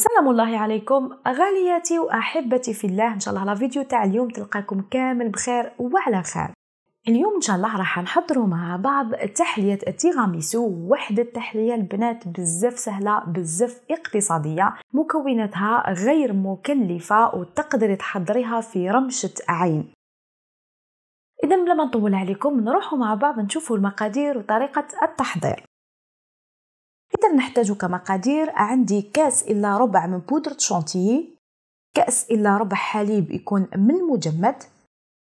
سلام الله عليكم غالياتي واحبتي في الله ان شاء الله لا فيديو تاع اليوم تلقاكم كامل بخير وعلى خير اليوم ان شاء الله راح نحضروا مع بعض تحليه التيراميسو وحده التحليه البنات بزاف سهله بزاف اقتصاديه مكوناتها غير مكلفه وتقدري تحضريها في رمشه عين اذا بلا ما نطول عليكم نروحوا مع بعض نشوفوا المقادير وطريقه التحضير إذا نحتاج كمقادير عندي كاس إلا ربع من بودرة شونتيي كأس إلا ربع حليب يكون من المجمد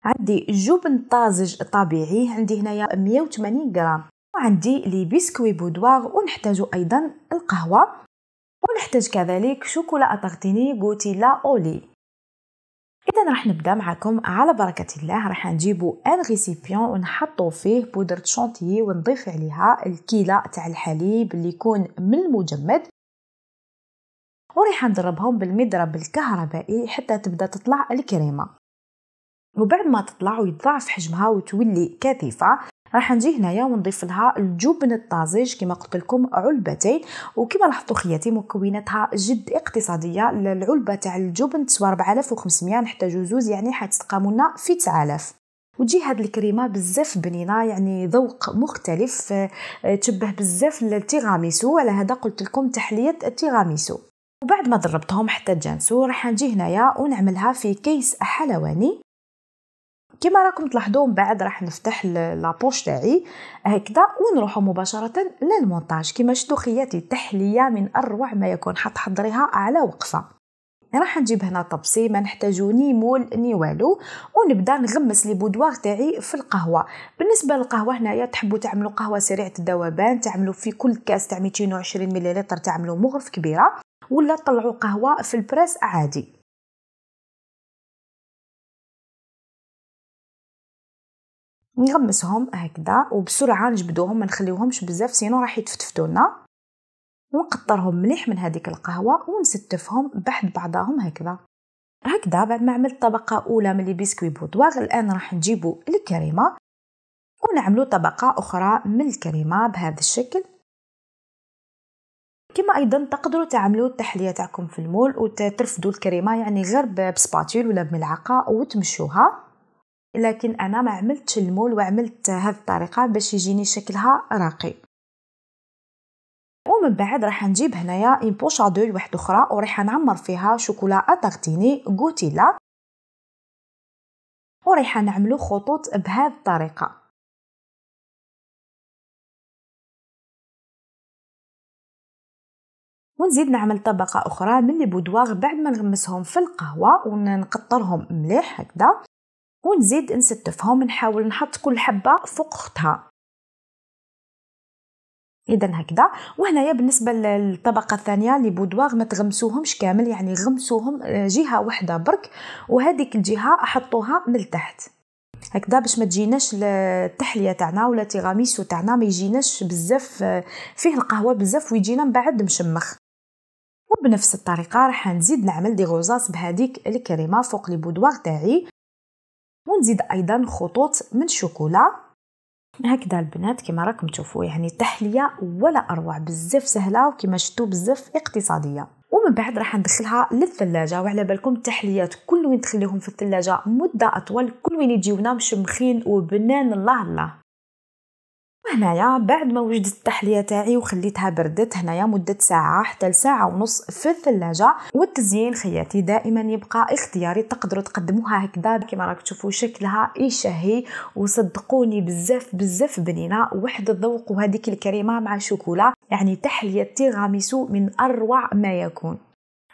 عندي جبن طازج طبيعي عندي هنايا 180 غرام وعندي لي بيسكوي بودواغ ونحتاج أيضا القهوة ونحتاج كذلك شوكولا أتغتيني غوتيلا أولي اذا راح نبدا معكم على بركه الله راح نجيبو ان ريسيبيون ونحطو فيه بودره شونتيي ونضيف عليها الكيله تاع الحليب اللي يكون من المجمد وريح نضربهم بالمضرب الكهربائي حتى تبدا تطلع الكريمه وبعد ما تطلع ويتضاعف حجمها وتولي كثيفه راح نجي هنايا ونضيف لها الجبن الطازج كما قلت لكم علبتين وكما لاحظتوا خياتي مكوناتها جد اقتصاديه العلبه تاع الجبن تسوى 4500 نحتاجو زوز يعني حتتقام لنا في 9000 وتجي هاد الكريمه بزاف بنينه يعني ذوق مختلف آه، تشبه بزاف التيغاميسو على هذا قلت لكم تحليه التيغاميسو وبعد ما ضربتهم حتى تجانسو راح نجي هنايا ونعملها في كيس حلواني كما راكم من بعد راح نفتح لابوش تاعي هكذا ونروح مباشره للمونتاج كما شفتوا خياتي تحليه من اروع ما يكون حط حضريها على وقفه راح نجيب هنا طبسي ما نحتاجو ني مول ني والو ونبدا نغمس لي بودوار تاعي في القهوه بالنسبه للقهوه هنايا تحبوا تعملوا قهوه سريعه الذوبان تعملوا في كل كاس تاع 220 مليلتر تعملوا مغرف كبيره ولا طلعوا قهوه في البريس عادي نغمسهم هكذا وبسرعه نجبدوهم ما نخليوهمش بزاف سينو راح يتفتفتونا لنا ونقطرهم مليح من هذيك القهوه ونستفهم بحد بعضهم هكذا هكذا بعد ما عملت طبقه اولى من لي بيسكوي بودواغ الان راح نجيبو الكريمه ونعملو طبقه اخرى من الكريمه بهذا الشكل كما ايضا تقدروا تعملوا التحليه تاعكم في المول وترفدوا الكريمه يعني غير بسباتول ولا بملعقه وتمشوها لكن انا ما عملتش المول وعملت هذه الطريقه باش يجيني شكلها راقي ومن بعد راح نجيب هنايا اون بوشادول ادول واحده اخرى وراح نعمر فيها شوكولا اتارتيني غوتيلا وراح نعملو خطوط بهذه الطريقه ونزيد نعمل طبقة أخرى من لي بودواغ بعد ما نغمسهم في القهوة ونقطرهم مليح هكذا ونزيد نستفهم نحاول نحط كل حبه فوق اختها اذا هكذا وهنايا بالنسبه للطبقه الثانيه لي بودواغ ما تغمسوهمش كامل يعني غمسوهم آه، جهه واحده برك وهذيك الجهه حطوها من تحت هكذا باش ما تجيناش التحليه تاعنا ولا تيغاميسو تاعنا ما يجيناش بزاف آه، فيه القهوه بزاف ويجينا من بعد مشمخ وبنفس الطريقه راح نزيد نعمل دي غوزاس بهذيك الكريمه فوق لي بودواغ تاعي ونزيد ايضا خطوط من الشوكولا هكذا البنات كما راكم تشوفوا يعني تحليه ولا اروع بزاف سهله وكما شفتوا بزاف اقتصاديه ومن بعد راح ندخلها للثلاجه وعلى بالكم التحليات كل وين تخليهم في الثلاجه مده اطول كل وين يجيونا مشمخين وبنان الله الله هنايا بعد ما وجدت التحليه تاعي وخليتها بردت هنايا مده ساعه حتى لساعه ونص في الثلاجه والتزيين خياتي دائما يبقى اختياري تقدروا تقدموها هكذا كما راك تشوفوا شكلها يشهي وصدقوني بزاف بزاف بنينه وحد الذوق وهذيك الكريمه مع الشوكولا يعني تحليه تيغاميسو من اروع ما يكون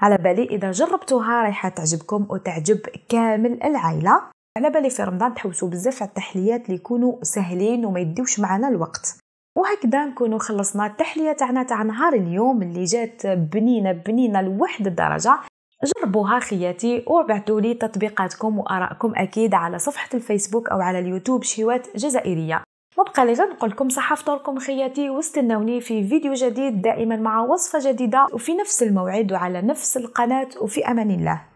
على بالي اذا جربتوها رايحه تعجبكم وتعجب كامل العائله على بالي في رمضان تحوسوا بزاف على التحليات اللي يكونوا سهلين وما يديوش معنا الوقت وهكذا نكونوا خلصنا التحليه تاعنا تاع نهار اليوم اللي جات بنينه بنينه لواحد الدرجه جربوها خياتي وابعثوا لي تطبيقاتكم وارائكم اكيد على صفحه الفيسبوك او على اليوتيوب شهوات جزائريه وبقى لي نقول لكم صحه فطوركم خياتي واستنوني في فيديو جديد دائما مع وصفه جديده وفي نفس الموعد وعلى نفس القناه وفي امان الله